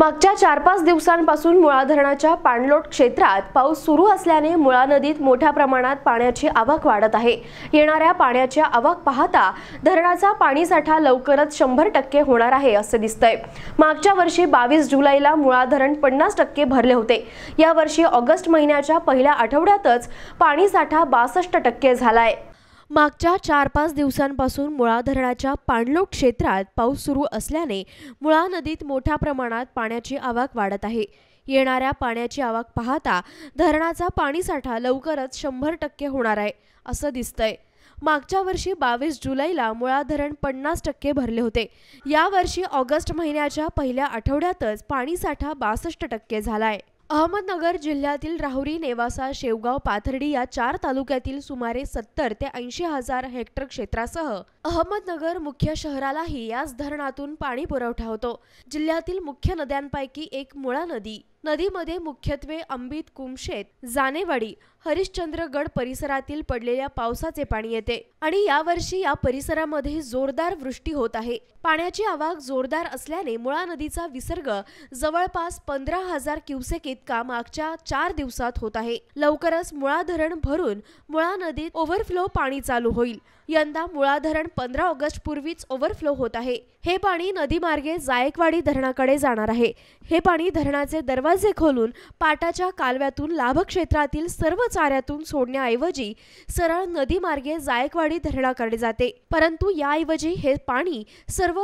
मागच्या चार पाच दिवसांपासून मुळा धरणाच्या पाणलोट क्षेत्रात पाऊस सुरू असल्याने मुळा नदीत मोठ्या प्रमाणात पाण्याची आवक वाढत आहे येणाऱ्या पाण्याची आवक पाहता धरणाचा पाणीसाठा लवकरच शंभर टक्के होणार आहे असे दिसतंय मागच्या वर्षी बावीस जुलैला मुळा धरण पन्नास टक्के भरले होते यावर्षी ऑगस्ट महिन्याच्या पहिल्या आठवड्यातच पाणीसाठा बासष्ट टक्के झाला आहे मागच्या चार पाच दिवसांपासून मुळा धरणाच्या पाणलोट क्षेत्रात पाऊस सुरू असल्याने मुळा नदीत मोठ्या प्रमाणात पाण्याची आवक वाढत आहे येणाऱ्या पाण्याची आवक पाहता धरणाचा पाणीसाठा लवकरच शंभर टक्के होणार आहे असं दिसतंय मागच्या वर्षी बावीस जुलैला मुळा धरण पन्नास टक्के भरले होते यावर्षी ऑगस्ट महिन्याच्या पहिल्या आठवड्यातच पाणीसाठा बासष्ट टक्के झाला आहे अहमदनगर जिल्ह्यातील राहुरी नेवासा शेवगाव पाथर्डी या चार तालुक्यातील सुमारे सत्तर ते ऐंशी हजार हेक्टर क्षेत्रासह अहमदनगर मुख्य शहरालाही याच धरणातून पाणी पुरवठा होतो जिल्ह्यातील मुख्य नद्यांपैकी एक मुळा नदी नदीमध्ये मुख्यत्वे अंबित कुमशेत जानेवाडी हरिश्चंद्रगड परिसरातील पडलेल्या पावसाचे पाणी येते आणि यावर्षी या परिसरामध्ये जोरदार वृष्टी होत आहे पाण्याची आवाक जोरदार असल्याने मुळा नदीचा विसर्ग जवळपास पंधरा हजार क्युसेक इतका मागच्या चार दिवसात होत आहे लवकरच मुळा धरण भरून मुळा नदीत ओव्हरफ्लो पाणी चालू होईल यंदा मुळा धरण पंधरा ऑगस्ट पूर्वीच ओव्हरफ्लो होत आहे हे पाणी नदीमार्गे जायकवाडी धरणाकडे जाणार आहे हे पाणी धरणाचे दरवाजे खोलून पाटाच्या कालव्यातून लाभक्षेत्रातील सर्व चाऱ्यातून सोडण्याऐवजी सरळ नदीमार्गे जायकवाडी धरणाकडे जाते परंतु याऐवजी हे पाणी सर्व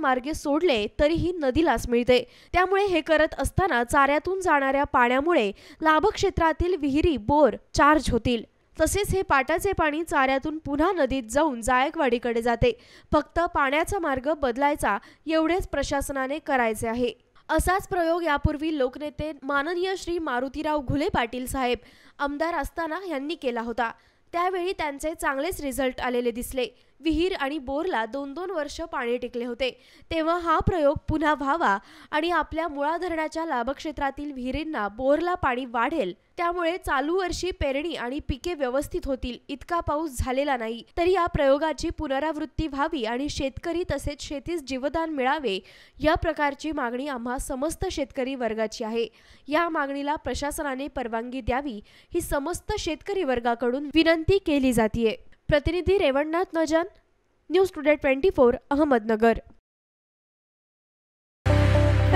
मार्गे सोडले तरीही नदीलाच मिळते त्यामुळे हे करत असताना चाऱ्यातून जाणाऱ्या पाण्यामुळे लाभक्षेत्रातील विहिरी बोर चार्ज होतील तसेच हे पाटाचे पाणी चाऱ्यातून पुन्हा नदीत जाऊन जायकवाडीकडे जाते फक्त पाण्याचा मार्ग बदलायचा एवढेच प्रशासनाने करायचे आहे असाच प्रयोग यापूर्वी लोकनेते माननीय श्री मारुतीराव घुले पाटील साहेब आमदार असताना यांनी केला होता त्यावेळी त्यांचे चांगलेच रिझल्ट आलेले दिसले विहीर आणि बोरला दोन दोन वर्ष पाणी टिकले होते तेव्हा हा प्रयोग पुन्हा व्हावा आणि आपल्या मुळा धरणाच्या लाभक्षेत्रातील विहिरींना बोरला पाणी वाढेल त्यामुळे चालू वर्षी पेरणी आणि पिके व्यवस्थित होतील इतका पाऊस झालेला नाही तरी या प्रयोगाची पुनरावृत्ती व्हावी आणि शेतकरी तसेच शेतीस जीवदान मिळावे या प्रकारची मागणी आम्हा समस्त शेतकरी वर्गाची आहे या मागणीला प्रशासनाने परवानगी द्यावी ही समस्त शेतकरी वर्गाकडून विनंती केली जातीये प्रतिनिधी रेवणनाथ नजान news today twenty four Ahmednagar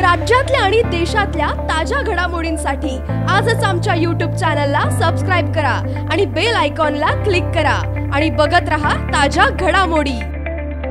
राज्यातल्या आणि देशातल्या ताज्या घडामोडींसाठी आजच आमच्या यूट्यूब चॅनलला सबस्क्राईब करा आणि बेल आयकॉनला क्लिक करा आणि बघत रहा ताज्या घडामोडी